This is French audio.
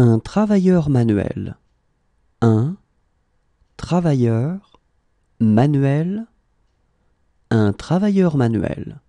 Un travailleur manuel. Un travailleur manuel. Un travailleur manuel.